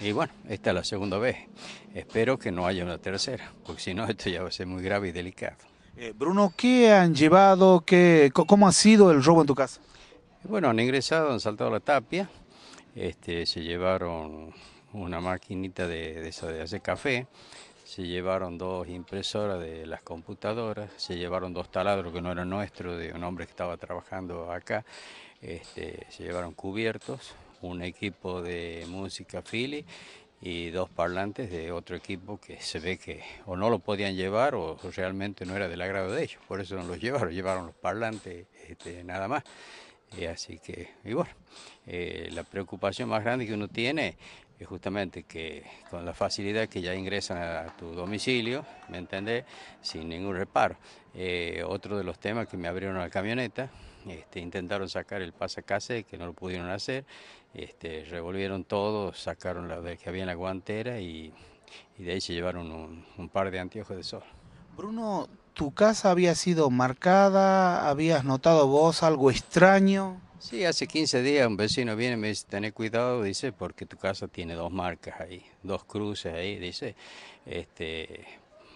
Y bueno, esta es la segunda vez. Espero que no haya una tercera, porque si no, esto ya va a ser muy grave y delicado. Eh, Bruno, ¿qué han llevado? Qué, ¿Cómo ha sido el robo en tu casa? Bueno, han ingresado, han saltado la tapia, este, se llevaron una maquinita de, de, de hacer café, se llevaron dos impresoras de las computadoras, se llevaron dos taladros que no eran nuestros, de un hombre que estaba trabajando acá, este, se llevaron cubiertos, un equipo de música Philly y dos parlantes de otro equipo que se ve que o no lo podían llevar o realmente no era del agrado de ellos, por eso no los llevaron, llevaron los parlantes este, nada más. Y así que, y bueno, eh, la preocupación más grande que uno tiene es justamente que con la facilidad que ya ingresan a tu domicilio, ¿me entendés? Sin ningún reparo. Eh, otro de los temas que me abrieron la camioneta, este, intentaron sacar el pasacase, que no lo pudieron hacer, este, revolvieron todo, sacaron la que había en la guantera y, de ahí se llevaron un, un par de anteojos de sol. Bruno, tu casa había sido marcada? ¿Habías notado vos algo extraño? Sí, hace 15 días un vecino viene y me dice, tené cuidado, dice, porque tu casa tiene dos marcas ahí, dos cruces ahí, dice, este,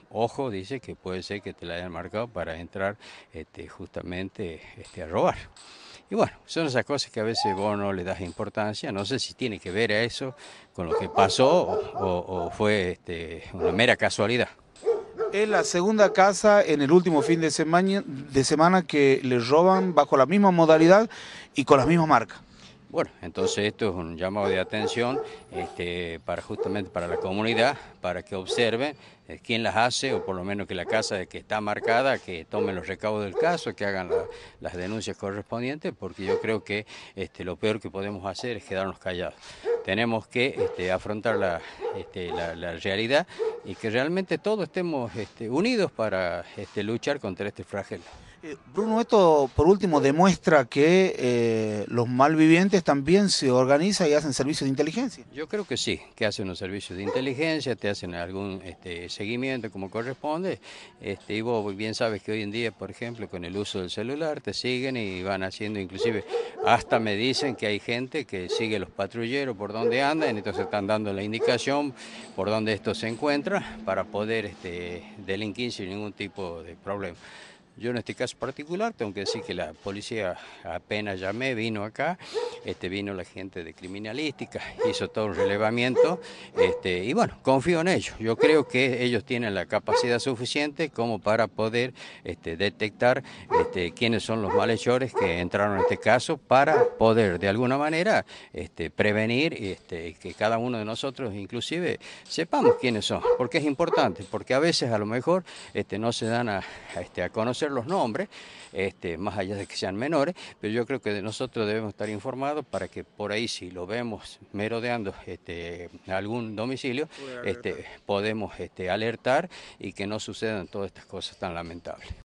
ojo, dice que puede ser que te la hayan marcado para entrar este, justamente este, a robar. Y bueno, son esas cosas que a veces vos no le das importancia, no sé si tiene que ver a eso con lo que pasó o, fue este, una mera casualidad. Es la segunda casa en el último fin de semana, de semana que les roban bajo la misma modalidad y con la misma marca. Bueno, entonces esto es un llamado de atención este, para justamente para la comunidad, para que observen eh, quién las hace, o por lo menos que la casa que está marcada, que tomen los recabos del caso, que hagan las denuncias correspondientes, porque yo creo que este, lo peor que podemos hacer es quedarnos callados. Tenemos que este, afrontar la, este, la, realidad y que realmente todos estemos este, unidos para este, luchar contra este flagelo. Eh, Bruno, esto por último demuestra que eh, los malvivientes también se organizan y hacen servicios de inteligencia. Yo creo que sí, que hacen los servicios de inteligencia, te hacen algún seguimiento como corresponde. y vos bien sabes que hoy en día, por ejemplo, con el uso del celular, te siguen y van haciendo, inclusive, hasta me dicen que hay gente que sigue los patrulleros por donde andan, entonces están dando la indicación por donde esto se encuentra para poder este, delinquir sin ningún tipo de problema. Yo en este caso particular tengo que decir que la policía apenas llamé, vino acá, este, vino la gente de criminalística, hizo todo un relevamiento este, y bueno, confío en ellos. Yo creo que ellos tienen la capacidad suficiente como para poder este, detectar este, quiénes son los malhechores que entraron en este caso para poder de alguna manera este, prevenir este, que cada uno de nosotros inclusive sepamos quiénes son, porque es importante, porque a veces a lo mejor este, no se dan a, este, a conocer los nombres, este, más allá de que sean menores, pero yo creo que nosotros debemos estar informados para que por ahí si lo vemos merodeando este, algún domicilio, este, podemos este, alertar y que no sucedan todas estas cosas tan lamentables.